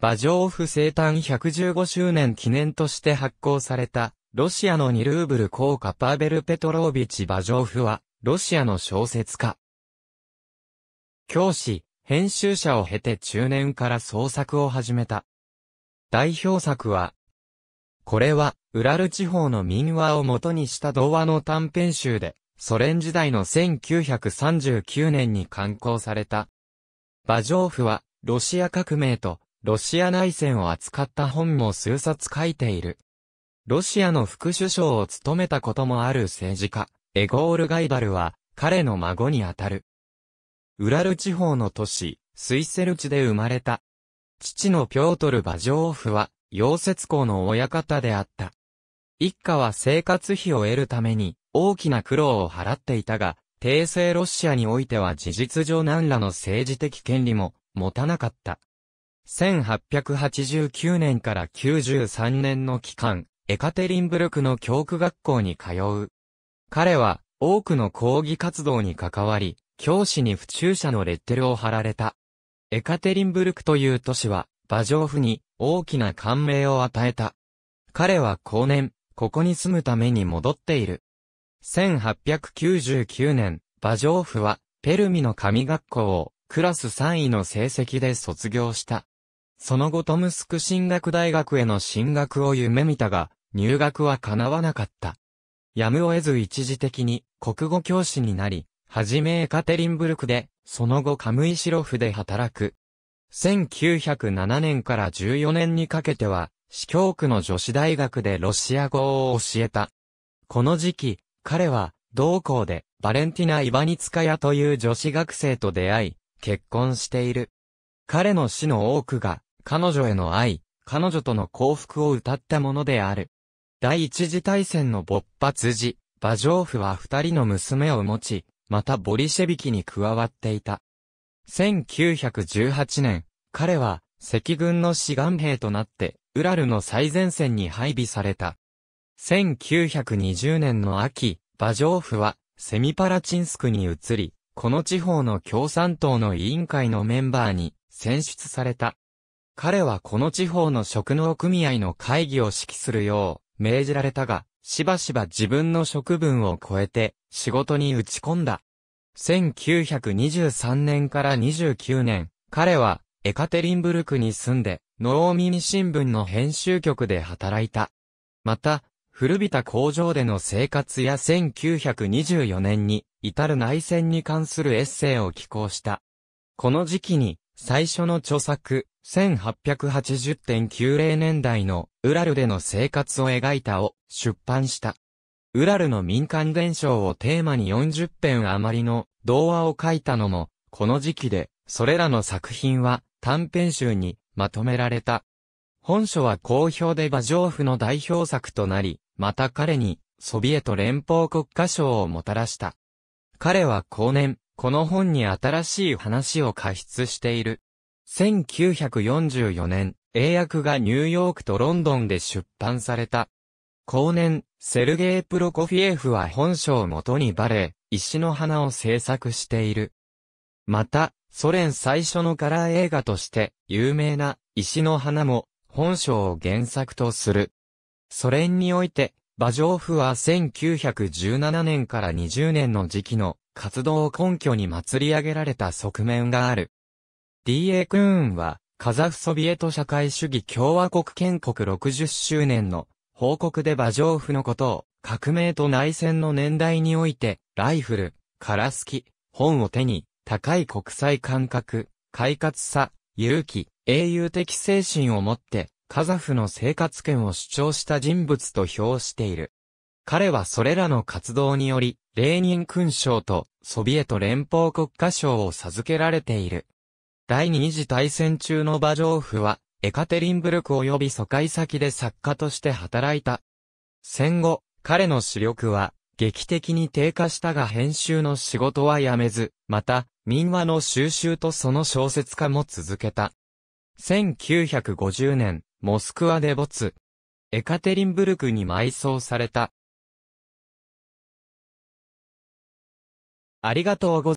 バジョーフ生誕115周年記念として発行された、ロシアの2ルーブル硬貨パーベル・ペトロービチ・バジョーフは、ロシアの小説家。教師、編集者を経て中年から創作を始めた。代表作は、これは、ウラル地方の民話を元にした童話の短編集で、ソ連時代の1939年に刊行された。バジョーフは、ロシア革命とロシア内戦を扱った本も数冊書いている。ロシアの副首相を務めたこともある政治家、エゴール・ガイバルは、彼の孫にあたる。ウラル地方の都市、スイセル地で生まれた。父のピョートル・バジョーフは、溶接工の親方であった。一家は生活費を得るために、大きな苦労を払っていたが、帝政ロシアにおいては事実上何らの政治的権利も持たなかった。1889年から93年の期間、エカテリンブルクの教区学校に通う。彼は、多くの抗議活動に関わり、教師に不注射のレッテルを貼られた。エカテリンブルクという都市は、馬上府に大きな感銘を与えた。彼は後年、ここに住むために戻っている。1899年、馬上府は、ペルミの神学校をクラス3位の成績で卒業した。その後トムスク進学大学への進学を夢見たが、入学は叶わなかった。やむを得ず一時的に国語教師になり、はじめエカテリンブルクで、その後カムイシロフで働く。1907年から14年にかけては、市教区の女子大学でロシア語を教えた。この時期、彼は、同校で、バレンティナ・イバニツカヤという女子学生と出会い、結婚している。彼の死の多くが、彼女への愛、彼女との幸福を歌ったものである。第一次大戦の勃発時、馬上夫は二人の娘を持ち、またボリシェビキに加わっていた。1918年、彼は赤軍の志願兵となって、ウラルの最前線に配備された。1920年の秋、馬上夫はセミパラチンスクに移り、この地方の共産党の委員会のメンバーに選出された。彼はこの地方の職能組合の会議を指揮するよう命じられたが、しばしば自分の職分を超えて仕事に打ち込んだ。1923年から29年、彼はエカテリンブルクに住んで、農民新聞の編集局で働いた。また、古びた工場での生活や1924年に至る内戦に関するエッセイを寄稿した。この時期に最初の著作、1880.90年代のウラルでの生活を描いたを出版した。ウラルの民間伝承をテーマに40編余りの童話を書いたのも、この時期で、それらの作品は短編集にまとめられた。本書は好評で馬上夫の代表作となり、また彼にソビエト連邦国家賞をもたらした。彼は後年、この本に新しい話を加失している。1944年、英訳がニューヨークとロンドンで出版された。後年、セルゲイ・プロコフィエフは本書をもとにバレ、石の花を制作している。また、ソ連最初のカラー映画として、有名な石の花も、本書を原作とする。ソ連において、バジョーフは1917年から20年の時期の活動を根拠に祭り上げられた側面がある。DA クーンは、カザフソビエト社会主義共和国建国60周年の報告で馬上ョのことを、革命と内戦の年代において、ライフル、カラスキ、本を手に、高い国際感覚、快活さ、勇気、英雄的精神を持って、カザフの生活権を主張した人物と評している。彼はそれらの活動により、レーニン勲章とソビエト連邦国家賞を授けられている。第二次大戦中の馬上夫は、エカテリンブルク及び疎開先で作家として働いた。戦後、彼の視力は劇的に低下したが編集の仕事は辞めず、また、民話の収集とその小説家も続けた。1950年、モスクワで没。エカテリンブルクに埋葬された。ありがとうございます。